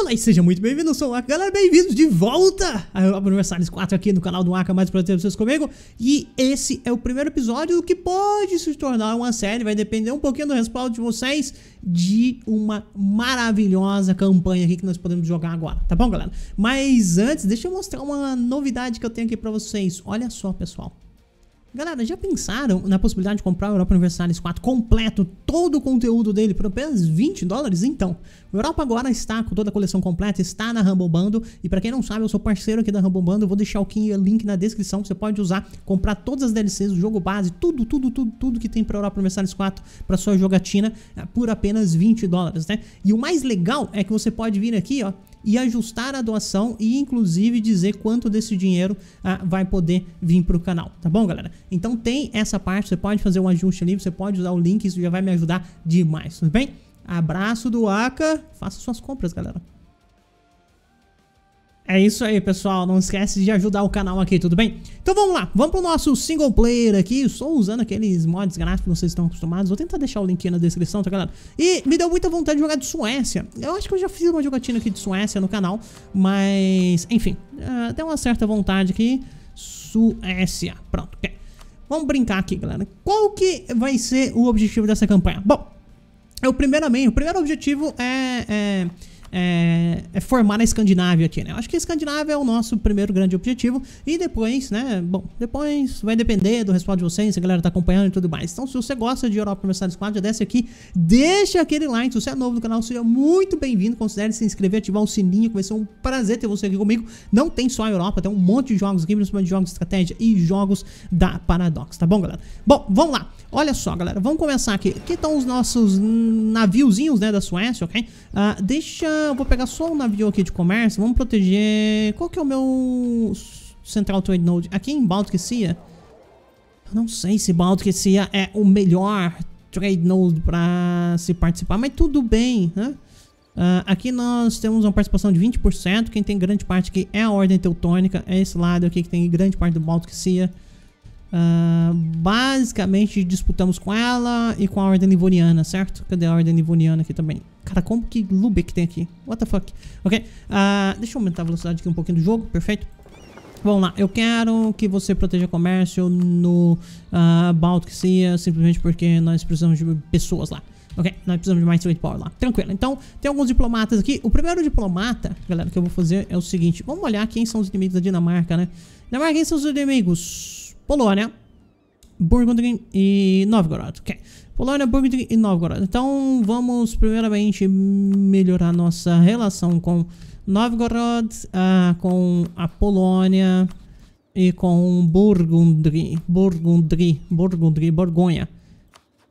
Olá e seja muito bem-vindo, eu sou o Aka, galera, bem-vindos de volta ao Universalis 4 aqui no canal do Aka, mais prazer ter vocês comigo E esse é o primeiro episódio que pode se tornar uma série, vai depender um pouquinho do respaldo de vocês De uma maravilhosa campanha aqui que nós podemos jogar agora, tá bom galera? Mas antes, deixa eu mostrar uma novidade que eu tenho aqui pra vocês, olha só pessoal Galera, já pensaram na possibilidade de comprar o Europa Universalis 4 completo, todo o conteúdo dele por apenas 20 dólares? Então, o Europa agora está com toda a coleção completa, está na Rumble Bando, e para quem não sabe, eu sou parceiro aqui da Rumble Bando, eu vou deixar o link na descrição, você pode usar, comprar todas as DLCs, o jogo base, tudo, tudo, tudo, tudo que tem para Europa Universalis 4 para sua jogatina é, por apenas 20 dólares, né? E o mais legal é que você pode vir aqui, ó, e ajustar a doação e inclusive dizer quanto desse dinheiro ah, vai poder vir para o canal, tá bom, galera? Então tem essa parte, você pode fazer um ajuste ali, você pode usar o link, isso já vai me ajudar demais, tudo bem? Abraço do Aka, faça suas compras, galera. É isso aí, pessoal. Não esquece de ajudar o canal aqui, tudo bem? Então vamos lá, vamos pro nosso single player aqui. Estou usando aqueles mods gráficos que vocês estão acostumados. Vou tentar deixar o link aí na descrição, tá, galera? E me deu muita vontade de jogar de Suécia. Eu acho que eu já fiz uma jogatina aqui de Suécia no canal, mas... Enfim, uh, deu uma certa vontade aqui. Suécia. Pronto, ok. Vamos brincar aqui, galera. Qual que vai ser o objetivo dessa campanha? Bom, é o primeiro amém. o primeiro objetivo é... é é, é, formar a Escandinávia aqui, né? Acho que a Escandinávia é o nosso primeiro grande objetivo e depois, né? Bom, depois vai depender do resultado de vocês, se a galera tá acompanhando e tudo mais. Então, se você gosta de Europa Mercenários 4, já desce aqui, deixa aquele like. Se você é novo no canal, seja muito bem-vindo. Considere se inscrever, ativar o sininho, que vai ser um prazer ter você aqui comigo. Não tem só a Europa, tem um monte de jogos aqui, principalmente de jogos de estratégia e jogos da Paradox, tá bom, galera? Bom, vamos lá. Olha só, galera, vamos começar aqui. Aqui estão os nossos naviozinhos, né, da Suécia, ok? Uh, deixa eu ah, vou pegar só um navio aqui de comércio. Vamos proteger... Qual que é o meu Central Trade Node? Aqui em Baltic Sea? Eu não sei se Baltic Sea é o melhor Trade Node pra se participar, mas tudo bem, né? Uh, aqui nós temos uma participação de 20%. Quem tem grande parte aqui é a Ordem Teutônica. É esse lado aqui que tem grande parte do Baltic Sea. Uh, basicamente disputamos com ela e com a Ordem Livoniana, certo? Cadê a Ordem Livoniana aqui também? Cara, como que Lubeck tem aqui? What the fuck? Ok, uh, deixa eu aumentar a velocidade aqui um pouquinho do jogo, perfeito. Vamos lá, eu quero que você proteja comércio no uh, Baltic Sea, simplesmente porque nós precisamos de pessoas lá. Ok, nós precisamos de mais trade power lá. Tranquilo. Então, tem alguns diplomatas aqui. O primeiro diplomata, galera, que eu vou fazer é o seguinte. Vamos olhar quem são os inimigos da Dinamarca, né? Dinamarca, quem são os inimigos? Polônia, Burgundy e Novgorod. Ok. Polônia, Burgundy e Novgorod. Então vamos primeiramente melhorar nossa relação com Novgorod, ah, com a Polônia e com Burgundy. Burgundy, Burgundy, Borgonha.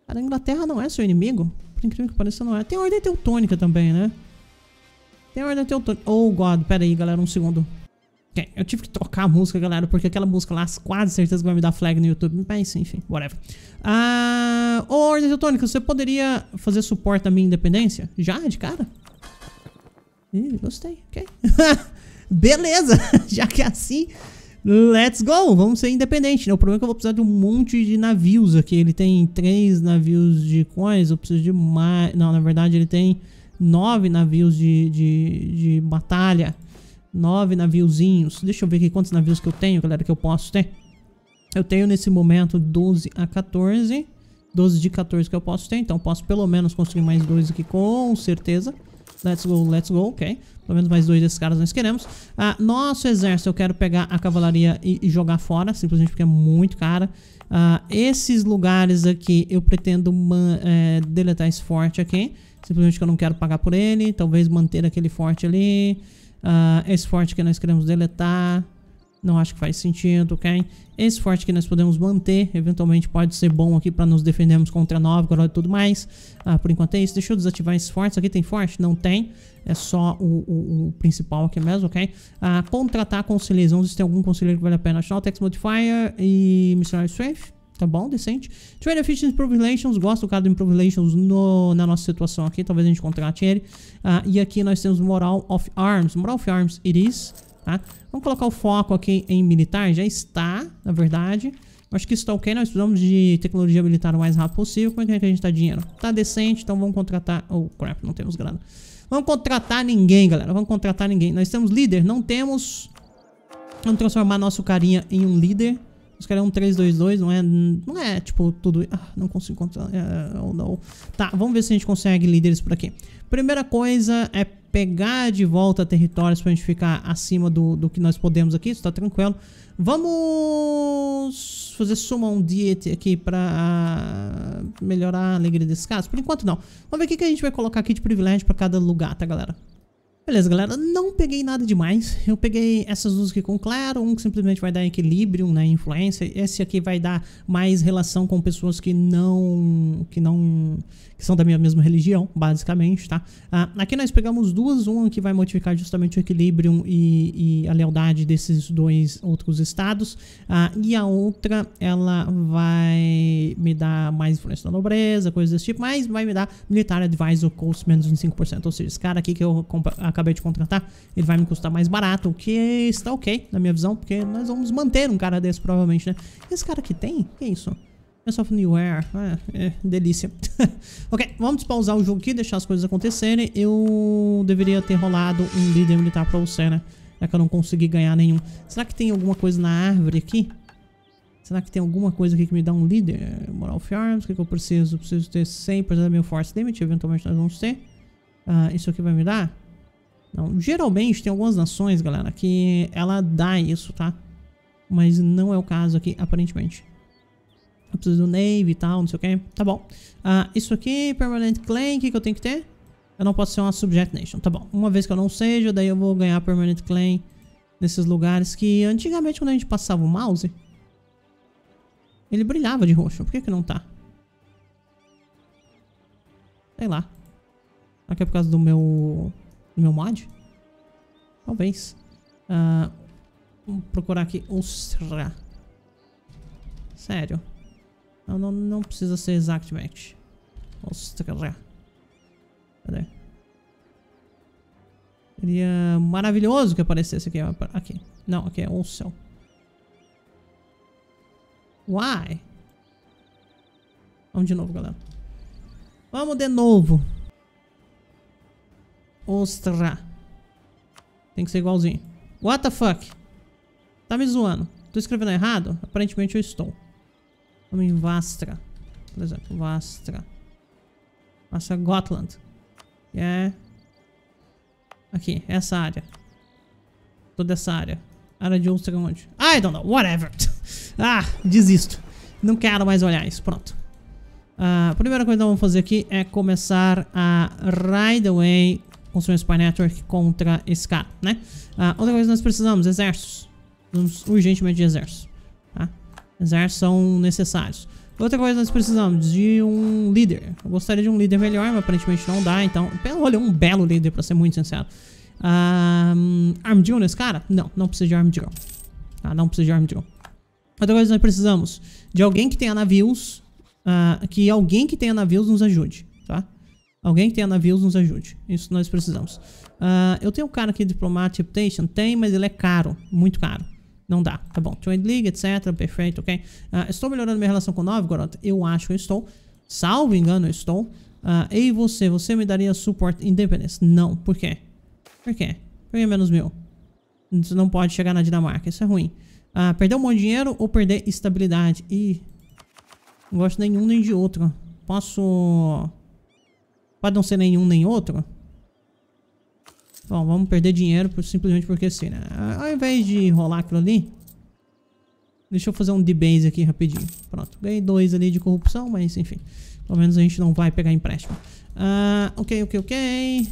a Inglaterra não é seu inimigo? Por incrível que pareça, não é. Tem ordem teutônica também, né? Tem ordem teutônica. Oh, God. Pera aí, galera. Um segundo. Eu tive que trocar a música, galera, porque aquela música lá, quase certeza que vai me dar flag no YouTube. Mas, enfim, whatever. Ah, ô, Ordem Teutônica, você poderia fazer suporte à minha independência? Já, de cara? Ih, gostei, ok. Beleza, já que é assim, let's go, vamos ser independente, né? O problema é que eu vou precisar de um monte de navios aqui. Ele tem três navios de coins, eu preciso de mais... Não, na verdade ele tem nove navios de, de, de batalha. Nove naviozinhos. Deixa eu ver aqui quantos navios que eu tenho, galera, que eu posso ter. Eu tenho nesse momento 12 a 14. 12 de 14 que eu posso ter, então posso pelo menos construir mais dois aqui com certeza. Let's go, let's go, ok. Pelo menos mais dois desses caras nós queremos. Ah, nosso exército, eu quero pegar a cavalaria e, e jogar fora, simplesmente porque é muito cara. Ah, esses lugares aqui, eu pretendo é, deletar esse forte aqui. Simplesmente que eu não quero pagar por ele. Talvez manter aquele forte ali. Uh, esse forte que nós queremos deletar. Não acho que faz sentido, ok? Esse forte que nós podemos manter. Eventualmente pode ser bom aqui para nos defendermos contra nova, agora e tudo mais. Uh, por enquanto é isso. Deixa eu desativar esses fortes. Aqui tem forte? Não tem. É só o, o, o principal aqui mesmo, ok? Uh, contratar conselheiros. Vamos ver se tem algum conselheiro que vale a pena. National Text Modifier e Missionary Swift. Tá bom, decente. Trade Efficiency Improve Relations, gosto do cara do Improve Relations no, na nossa situação aqui, talvez a gente contrate ele. Uh, e aqui nós temos Moral of Arms, Moral of Arms it is, tá? Vamos colocar o foco aqui em militar, já está, na verdade. Acho que isso tá ok, nós precisamos de tecnologia militar o mais rápido possível. Como é que a gente tá dinheiro? Tá decente, então vamos contratar... Oh, crap, não temos grana. Vamos contratar ninguém, galera, vamos contratar ninguém. Nós temos líder, não temos... Vamos transformar nosso carinha em um líder. Os caras é um 3-2-2, não é, não é tipo tudo... Ah, não consigo encontrar. oh, não. Tá, vamos ver se a gente consegue líderes por aqui. Primeira coisa é pegar de volta territórios pra gente ficar acima do, do que nós podemos aqui. Isso tá tranquilo. Vamos fazer soma um diet aqui pra melhorar a alegria desse caso. Por enquanto não. Vamos ver o que a gente vai colocar aqui de privilégio pra cada lugar, tá galera? Beleza, galera, não peguei nada demais. Eu peguei essas duas aqui com claro, um que simplesmente vai dar equilíbrio, né, influência. Esse aqui vai dar mais relação com pessoas que não que não que são da minha mesma religião, basicamente, tá? Ah, aqui nós pegamos duas, uma que vai modificar justamente o equilíbrio e, e a lealdade desses dois outros estados, ah, e a outra ela vai me dar mais influência na nobreza, coisas desse tipo, mas vai me dar militar advisor cost menos 25%, ou seja, esse cara aqui que eu acabei de contratar, ele vai me custar mais barato, o que está ok, na minha visão, porque nós vamos manter um cara desse provavelmente, né? Esse cara que tem? Que é isso? Mess of Nowhere. Ah, é, é, delícia. ok, vamos pausar o jogo aqui, deixar as coisas acontecerem. Eu deveria ter rolado um líder militar pra você, né? Já é que eu não consegui ganhar nenhum. Será que tem alguma coisa na árvore aqui? Será que tem alguma coisa aqui que me dá um líder? Moral of Arms, o que, que, eu preciso? Preciso ter 100% da minha Force Damage, eventualmente nós vamos ter. Ah, isso aqui vai me dar? Então, geralmente tem algumas nações, galera, que ela dá isso, tá? Mas não é o caso aqui, aparentemente. Eu preciso do Navy e tal, não sei o que. Tá bom. Ah, isso aqui, Permanent Claim, o que, que eu tenho que ter? Eu não posso ser uma Subject Nation, tá bom. Uma vez que eu não seja, daí eu vou ganhar Permanent Claim nesses lugares que antigamente quando a gente passava o mouse, ele brilhava de roxo. Por que que não tá? Sei lá. que é por causa do meu meu mod? Talvez. Uh, procurar aqui Ostra. Sério. Não, não, não precisa ser exatamente. Ostra. Cadê? Seria maravilhoso que aparecesse aqui. Aqui. Não, aqui é o céu. Why? Vamos de novo, galera. Vamos de novo. Ostra. Tem que ser igualzinho. What the fuck? Tá me zoando. Tô escrevendo errado? Aparentemente eu estou. Vamos em Vastra. Por exemplo, Vastra. Vastra Gotland. Que é... Aqui, essa área. Toda essa área. Área de Ostra onde? I don't know, whatever. ah, desisto. Não quero mais olhar isso, pronto. Uh, a primeira coisa que vamos fazer aqui é começar a ride away construir um Spy Network contra esse cara, né? Ah, outra coisa que nós precisamos, exércitos. Precisamos urgentemente de exércitos, tá? Exércitos são necessários. Outra coisa nós precisamos de um líder. Eu gostaria de um líder melhor, mas aparentemente não dá, então... Olha, um belo líder, pra ser muito sincero. Ah, arm drill nesse cara? Não, não precisa de arm drill. Tá? Não precisa de arm drill. Outra coisa nós precisamos de alguém que tenha navios... Ah, que alguém que tenha navios nos ajude. Alguém que tenha navios nos ajude. Isso nós precisamos. Uh, eu tenho um cara aqui, Diplomat Reputation. Tem, mas ele é caro. Muito caro. Não dá. Tá bom. Trade League, etc. Perfeito, ok? Uh, estou melhorando minha relação com o 9, Eu acho que eu estou. Salvo engano, eu estou. Uh, ah, e você? Você me daria suporte Independence? Não. Por quê? Por quê? Por que menos mil? Você não pode chegar na Dinamarca. Isso é ruim. Uh, perder um monte de dinheiro ou perder estabilidade? Ih... Não gosto nenhum nem de outro. Posso Pode não ser nenhum nem outro. Bom, vamos perder dinheiro por, simplesmente porque sim, né? Ao invés de rolar aquilo ali... Deixa eu fazer um debase aqui rapidinho. Pronto, ganhei dois ali de corrupção, mas enfim. Pelo menos a gente não vai pegar empréstimo. Ah, ok, ok, ok.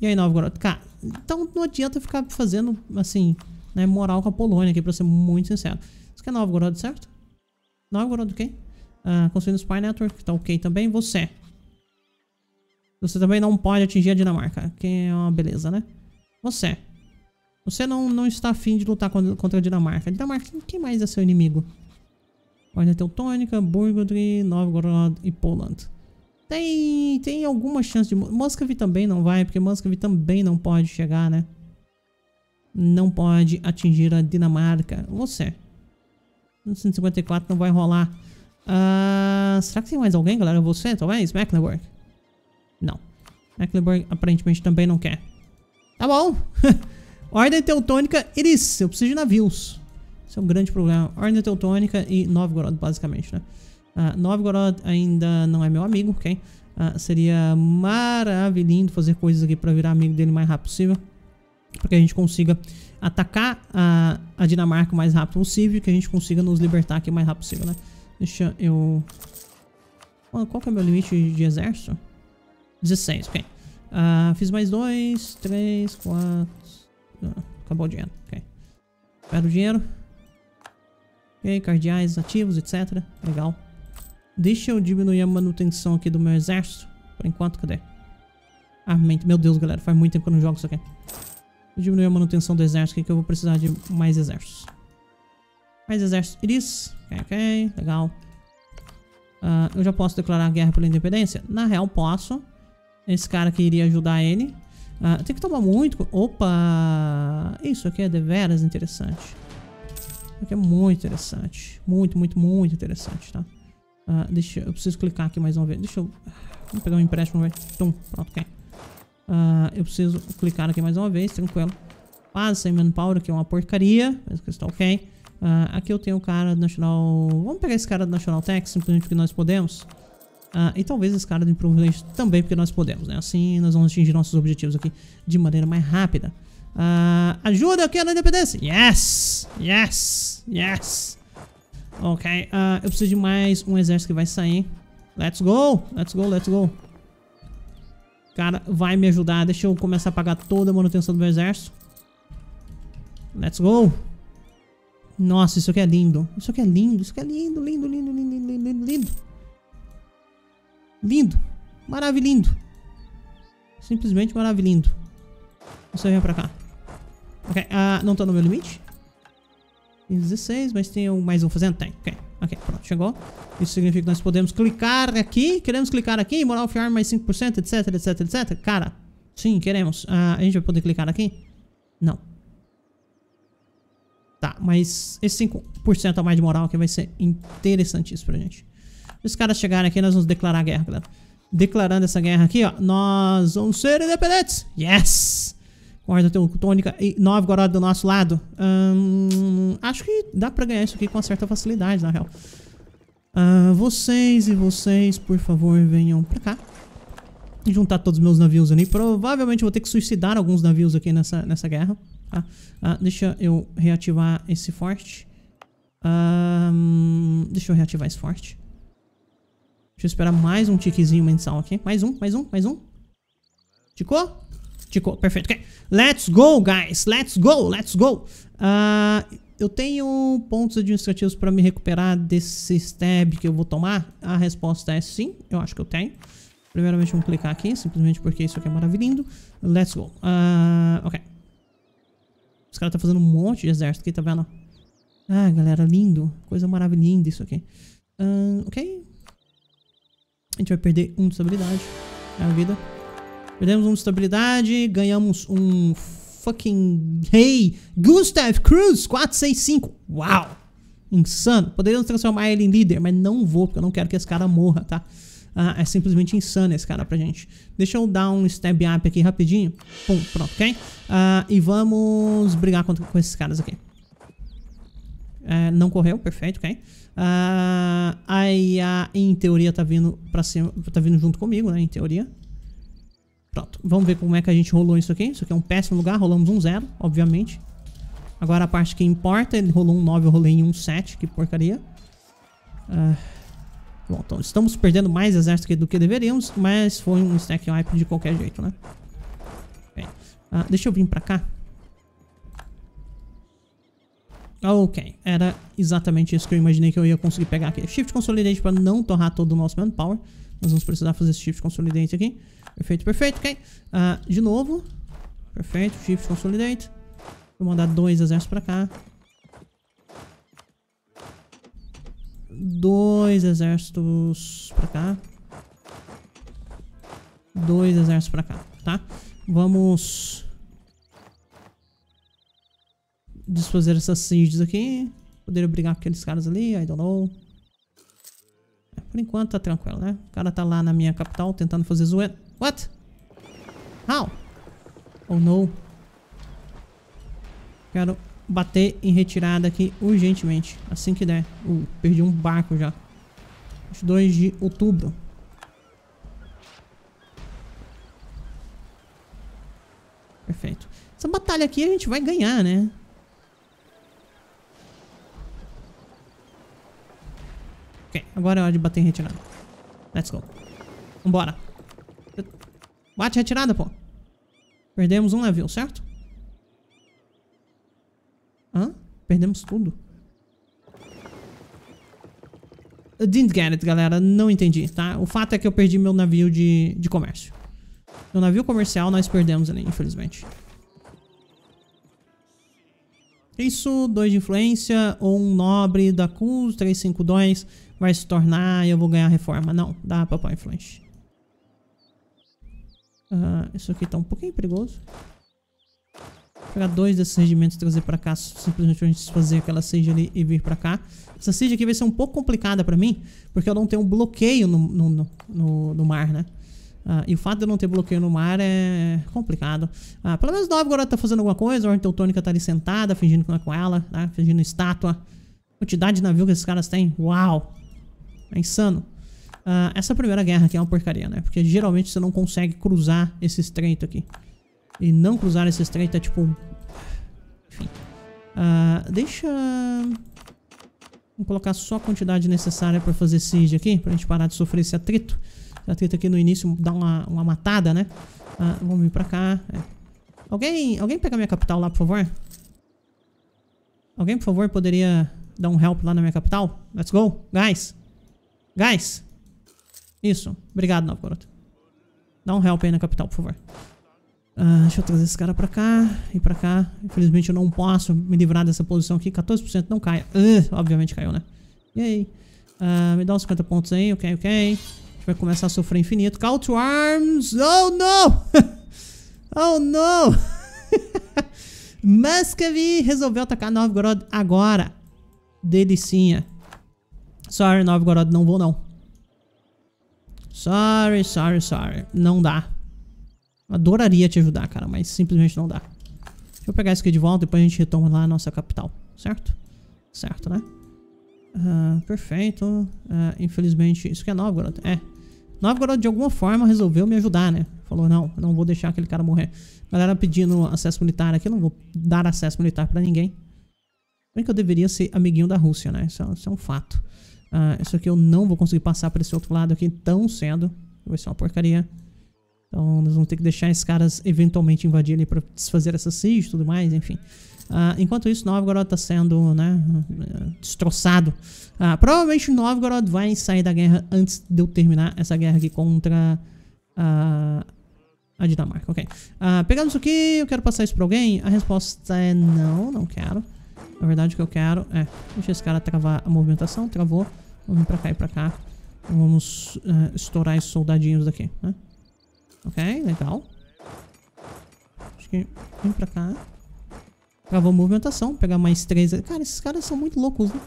E aí, nova Novgorod? Cara, então não adianta ficar fazendo, assim, né, moral com a Polônia aqui, pra ser muito sincero. Isso aqui é nova Novgorod, certo? Nova Novgorod, ok. Ah, construindo Spy Network, tá ok também. Você, você também não pode atingir a Dinamarca, que é uma beleza, né? Você. Você não, não está afim de lutar contra a Dinamarca. Dinamarca, quem mais é seu inimigo? Ordem Teutônica, Burgundy, Novgorod e Poland. Tem, tem alguma chance de... Muscovy também não vai, porque Muscovy também não pode chegar, né? Não pode atingir a Dinamarca. Você. 154 não vai rolar. Uh, será que tem mais alguém, galera? Você, talvez? Mecklenburg. Não. Mecklenburg aparentemente também não quer. Tá bom. Ordem Teutônica, Iris. Eu preciso de navios. Isso é um grande problema. Ordem Teutônica e Novgorod, basicamente, né? Uh, ah, Novgorod ainda não é meu amigo, ok? Uh, seria maravilhoso fazer coisas aqui para virar amigo dele o mais rápido possível. Para que a gente consiga atacar a, a Dinamarca o mais rápido possível e que a gente consiga nos libertar aqui o mais rápido possível, né? Deixa eu... Ah, qual que é o meu limite de exército? 16, ok. Uh, fiz mais dois, três, quatro... acabou o dinheiro, ok. Pera o dinheiro. Ok, cardeais ativos, etc. Legal. Deixa eu diminuir a manutenção aqui do meu exército. Por enquanto, cadê? Armamento. Ah, meu Deus, galera, faz muito tempo que eu não jogo isso aqui. Vou diminuir a manutenção do exército aqui que eu vou precisar de mais exércitos. Mais exércitos. Iris. Ok, ok. Legal. Uh, eu já posso declarar guerra pela independência? Na real, posso. Esse cara que iria ajudar ele. Ah, tem que tomar muito... Opa! Isso aqui é deveras interessante. Isso aqui é muito interessante. Muito, muito, muito interessante, tá? Ah, deixa... Eu preciso clicar aqui mais uma vez. Deixa eu... pegar um empréstimo, velho. Tum, pronto, ok. Ah, eu preciso clicar aqui mais uma vez, tranquilo. Quase sem manpower, que é uma porcaria. Mas que está ok. Ah, aqui eu tenho o cara do National... Vamos pegar esse cara do National Tech, simplesmente porque nós podemos. Ah, e talvez esse cara do Improvement também, porque nós podemos, né? Assim nós vamos atingir nossos objetivos aqui de maneira mais rápida. Ah, ajuda, eu quero a independência. Yes! Yes! Yes! Ok, ah, eu preciso de mais um exército que vai sair. Let's go! Let's go, let's go. Cara, vai me ajudar. Deixa eu começar a pagar toda a manutenção do meu exército. Let's go! Nossa, isso aqui é lindo. Isso aqui é lindo, isso aqui é lindo, lindo, lindo, lindo, lindo, lindo. lindo. Lindo. Maravilhindo. Simplesmente maravilhindo. Você vem pra cá. Ok. Ah, não tá no meu limite? 16, mas tem mais um fazendo? Tem. Ok. Ok, pronto, chegou. Isso significa que nós podemos clicar aqui. Queremos clicar aqui, moral fiar mais 5%, etc, etc, etc. Cara, sim, queremos. Ah, a gente vai poder clicar aqui? Não. Tá, mas esse 5% a mais de moral aqui vai ser interessantíssimo pra gente os caras chegarem aqui, nós vamos declarar a guerra, galera. Declarando essa guerra aqui, ó. Nós vamos ser independentes. Yes! Guarda tônica e nove Gorod do nosso lado. Hum, acho que dá pra ganhar isso aqui com certa facilidade, na real. Uh, vocês e vocês, por favor, venham pra cá. Juntar todos os meus navios ali. Provavelmente eu vou ter que suicidar alguns navios aqui nessa, nessa guerra. Tá? Uh, deixa eu reativar esse forte. Ah, um, deixa eu reativar esse forte. Deixa eu esperar mais um tiquezinho mensal aqui. Mais um, mais um, mais um. Ticou? Ticou, perfeito. Okay. Let's go, guys. Let's go, let's go. Uh, eu tenho pontos administrativos para me recuperar desse stab que eu vou tomar? A resposta é sim. Eu acho que eu tenho. Primeiramente, vamos clicar aqui, simplesmente porque isso aqui é maravilhoso. Let's go. Uh, ok. Os caras estão tá fazendo um monte de exército aqui, tá vendo? Ah, galera, lindo. Coisa maravilhosa isso aqui. Uh, ok, a gente vai perder um de estabilidade. É a vida. Perdemos um de estabilidade. Ganhamos um fucking rei. Hey, Gustav Cruz 465. Uau! Insano. Poderíamos transformar ele em líder, mas não vou, porque eu não quero que esse cara morra, tá? Ah, é simplesmente insano esse cara pra gente. Deixa eu dar um stab up aqui rapidinho. Pum, pronto, ok? Ah, e vamos brigar contra, com esses caras aqui. É, não correu, perfeito, ok. Uh, a IA, em teoria, tá vindo para cima, tá vindo junto comigo, né? Em teoria. Pronto, vamos ver como é que a gente rolou isso aqui. Isso aqui é um péssimo lugar, rolamos um zero, obviamente. Agora a parte que importa, ele rolou um 9, eu rolei em um 7, que porcaria. Uh, bom, então estamos perdendo mais exército do que deveríamos, mas foi um stack wipe de qualquer jeito, né? Okay. Uh, deixa eu vir pra cá. Ah, ok, era exatamente isso que eu imaginei que eu ia conseguir pegar aqui. Shift Consolidate para não torrar todo o nosso manpower. Nós vamos precisar fazer esse Shift Consolidate aqui. Perfeito, perfeito, ok. Uh, de novo. Perfeito, Shift Consolidate. Vou mandar dois exércitos para cá. Dois exércitos para cá. Dois exércitos para cá, tá? Vamos desfazer essas sieges aqui. Poderia brigar com aqueles caras ali, I don't know. Por enquanto tá tranquilo, né? O cara tá lá na minha capital tentando fazer zoeira. What? How? Oh no. Quero bater em retirada aqui urgentemente. Assim que der. Uh, perdi um barco já. 22 de outubro. Perfeito. Essa batalha aqui a gente vai ganhar, né? Ok, agora é hora de bater em retirada. Let's go. Vambora. Bate retirada, pô. Perdemos um navio, certo? Hã? Perdemos tudo. I didn't get it, galera. Não entendi, tá? O fato é que eu perdi meu navio de, de comércio. Meu navio comercial nós perdemos ali, infelizmente. Isso, dois de influência, um nobre da CUS, 352 vai se tornar eu vou ganhar reforma. Não, dá pra pôr influente. Uh, ah, isso aqui tá um pouquinho perigoso. Vou pegar dois desses regimentos e trazer pra cá. Simplesmente pra gente fazer aquela sede ali e vir pra cá. Essa sede aqui vai ser um pouco complicada pra mim. Porque eu não tenho um bloqueio no, no, no, no mar, né? Uh, e o fato de eu não ter bloqueio no mar é complicado. Uh, pelo menos agora tá fazendo alguma coisa. A Ordem Teutônica tá ali sentada, fingindo que não é com ela, né? Fingindo estátua. Quantidade de navio que esses caras têm. Uau! É insano. Uh, essa primeira guerra aqui é uma porcaria, né? Porque geralmente você não consegue cruzar esse estreito aqui. E não cruzar esse estreito é tipo Enfim. Uh, deixa... Vou colocar só a quantidade necessária pra fazer siege aqui. Pra gente parar de sofrer esse atrito. Esse atrito aqui no início dá uma, uma matada, né? Uh, vamos vir pra cá. É. Alguém, alguém pega minha capital lá, por favor? Alguém, por favor, poderia dar um help lá na minha capital? Let's go, guys! Guys. Isso. Obrigado, Nova Dá um help aí na capital, por favor. Uh, deixa eu trazer esse cara pra cá e pra cá. Infelizmente eu não posso me livrar dessa posição aqui. 14% não cai. Uh, obviamente caiu, né? E aí? Uh, me dá uns 50 pontos aí. Ok, ok. A gente vai começar a sofrer infinito. Call to arms. Oh, não! oh, não! Muscovy resolveu atacar Novgorod agora. Delicinha. Sorry, Novo Gorod, não vou não. Sorry, sorry, sorry. Não dá. Adoraria te ajudar, cara, mas simplesmente não dá. Deixa eu pegar isso aqui de volta, e depois a gente retoma lá a nossa capital, certo? Certo, né? Uh, perfeito. Uh, infelizmente, isso que é Novgorod? É. Novgorod de alguma forma resolveu me ajudar, né? Falou, não, não vou deixar aquele cara morrer. Galera pedindo acesso militar aqui, eu não vou dar acesso militar pra ninguém. Bem que eu deveria ser amiguinho da Rússia, né? Isso é, isso é um fato. Ah, isso aqui eu não vou conseguir passar para esse outro lado aqui tão cedo. Vai ser uma porcaria. Então nós vamos ter que deixar esses caras eventualmente invadir ali para desfazer essa siege e tudo mais, enfim. Ah, enquanto isso, Novgorod está sendo né, destroçado. Ah, provavelmente Novgorod vai sair da guerra antes de eu terminar essa guerra aqui contra a, ah, a Dinamarca. Ok. Ah, pegando isso aqui, eu quero passar isso para alguém? A resposta é não, não quero. Na verdade, o que eu quero é deixar esse cara travar a movimentação. Travou. Vamos vir pra cá e pra cá. Vamos é, estourar esses soldadinhos daqui, né? Ok, legal. Acho que vem pra cá. Travou a movimentação. Pegar mais três. Cara, esses caras são muito loucos, né?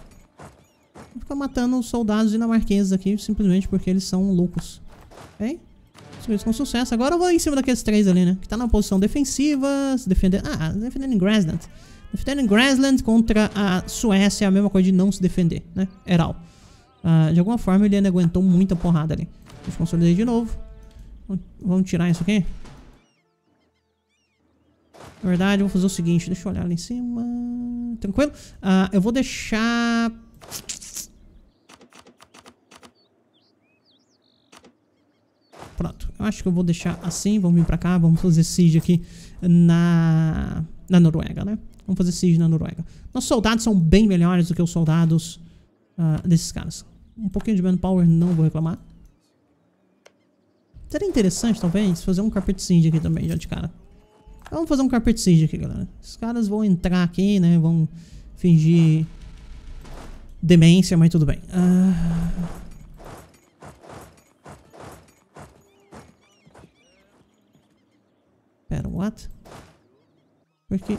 Ficar matando os soldados dinamarqueses aqui simplesmente porque eles são loucos. Ok? Isso com sucesso. Agora eu vou em cima daqueles três ali, né? Que tá na posição defensiva, se defendendo... Ah, defendendo em Grasland. Defendendo Grassland contra a Suécia, é a mesma coisa de não se defender, né? Eral. Uh, ah, de alguma forma ele ainda aguentou muita porrada ali. Deixa eu consolidar de novo. Vamos tirar isso aqui. Na verdade, eu vou fazer o seguinte. Deixa eu olhar ali em cima. Tranquilo? Uh, eu vou deixar... Pronto. Eu acho que eu vou deixar assim. Vamos vir pra cá. Vamos fazer siege aqui na, na Noruega, né? Vamos fazer siege na Noruega. Nossos soldados são bem melhores do que os soldados uh, desses caras. Um pouquinho de manpower, não vou reclamar. Seria interessante, talvez, fazer um carpet siege aqui também, já de cara. Vamos fazer um carpet siege aqui, galera. Esses caras vão entrar aqui, né? Vão fingir demência, mas tudo bem. Ah... Pera, what? Por que...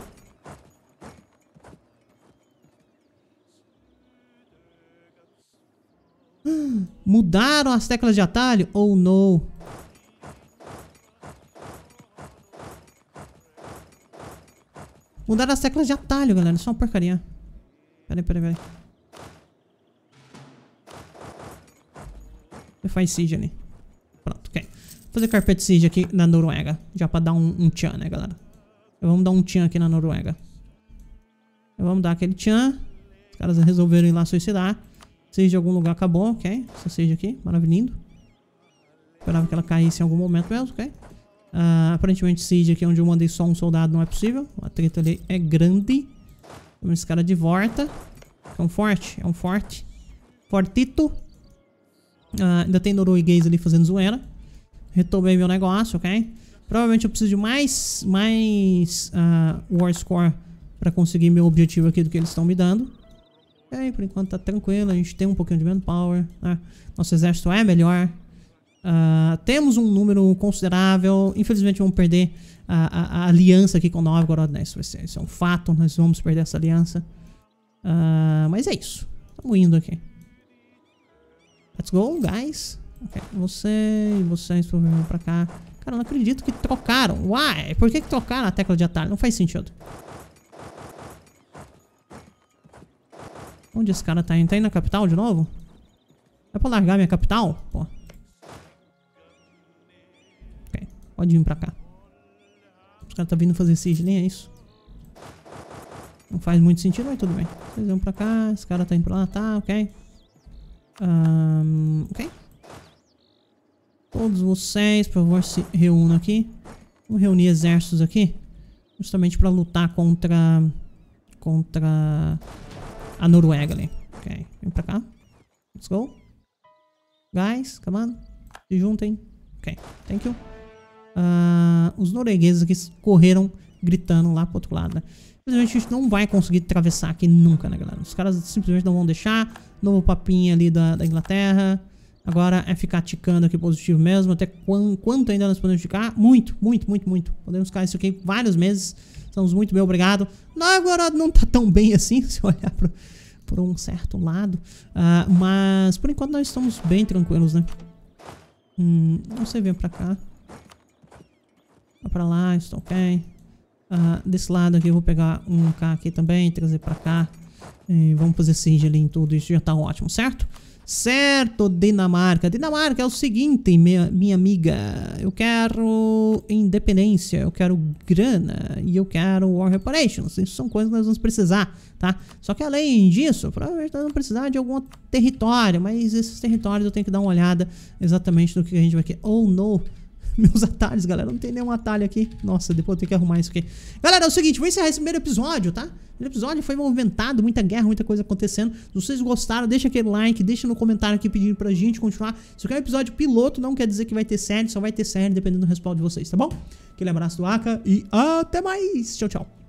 Mudaram as teclas de atalho? Oh, não. Mudaram as teclas de atalho, galera. Isso é uma porcaria. Peraí, peraí, peraí. Faz Siege ali. Pronto, ok. Vou fazer carpete Siege aqui na Noruega. Já pra dar um, um tchan, né, galera? Vamos dar um tchan aqui na Noruega. Vamos dar aquele tchan. Os caras resolveram ir lá suicidar. Seja de algum lugar, acabou, ok. Essa seja aqui, maravilhindo. Esperava que ela caísse em algum momento mesmo, ok. Uh, aparentemente, seja aqui onde eu mandei só um soldado não é possível. A treta ali é grande. Temos esse cara de volta. É um forte, é um forte. Fortito. Uh, ainda tem norueguês ali fazendo zoeira. Retomei meu negócio, ok? Provavelmente eu preciso de mais, mais uh, War Score pra conseguir meu objetivo aqui do que eles estão me dando. E é, aí, por enquanto tá tranquilo, a gente tem um pouquinho de manpower, né? Nosso exército é melhor. Uh, temos um número considerável. Infelizmente vamos perder a, a, a aliança aqui com o né? Isso, ser, isso, é um fato, nós vamos perder essa aliança. Uh, mas é isso. Estamos indo aqui. Let's go, guys. Okay. Você e vocês estão vindo pra cá. Cara, não acredito que trocaram. Why? Por que, que trocaram a tecla de atalho? Não faz sentido. Onde esse cara tá indo? Tá indo na capital de novo? É pra largar minha capital? Pô. Ok. Pode vir pra cá. Os caras tá vindo fazer sigilin, é isso? Não faz muito sentido, mas tudo bem. Vocês vão pra cá, esse cara tá indo pra lá, tá, ok. Um, ok. Todos vocês, por favor, se reúnam aqui. Vamos reunir exércitos aqui. Justamente pra lutar contra... Contra a Noruega ali. Ok, vem pra cá. Let's go. Guys, come on. Se juntem. Ok, thank you. Uh, os noruegueses aqui correram gritando lá pro outro lado, né? Simplesmente a gente não vai conseguir atravessar aqui nunca, né, galera? Os caras simplesmente não vão deixar. Novo papinho ali da, da Inglaterra. Agora é ficar ticando aqui positivo mesmo. Até quanto, ainda nós podemos ficar? Muito, muito, muito, muito. Podemos ficar isso aqui vários meses. Estamos muito bem, obrigado. Agora não tá tão bem assim, se olhar pro, por um certo lado. Uh, mas por enquanto nós estamos bem tranquilos, né? Hum, você vem pra cá. Vai pra lá, está ok. Uh, desse lado aqui eu vou pegar um K aqui também, trazer pra cá. E vamos fazer siege ali em tudo, isso já tá ótimo, certo? Certo, Dinamarca. Dinamarca é o seguinte, minha, minha amiga. Eu quero independência, eu quero grana e eu quero war reparations. Isso são coisas que nós vamos precisar, tá? Só que além disso, provavelmente nós vamos precisar de algum território, mas esses territórios eu tenho que dar uma olhada exatamente no que a gente vai querer. Ou oh, não meus atalhos, galera. Não tem nenhum atalho aqui. Nossa, depois eu tenho que arrumar isso aqui. Galera, é o seguinte, vou encerrar esse primeiro episódio, tá? O episódio foi movimentado, muita guerra, muita coisa acontecendo. Se vocês gostaram, deixa aquele like, deixa no comentário aqui pedindo pra gente continuar. Se quer um episódio piloto, não quer dizer que vai ter série, só vai ter série, dependendo do respaldo de vocês, tá bom? Aquele abraço do Aka e até mais. Tchau, tchau.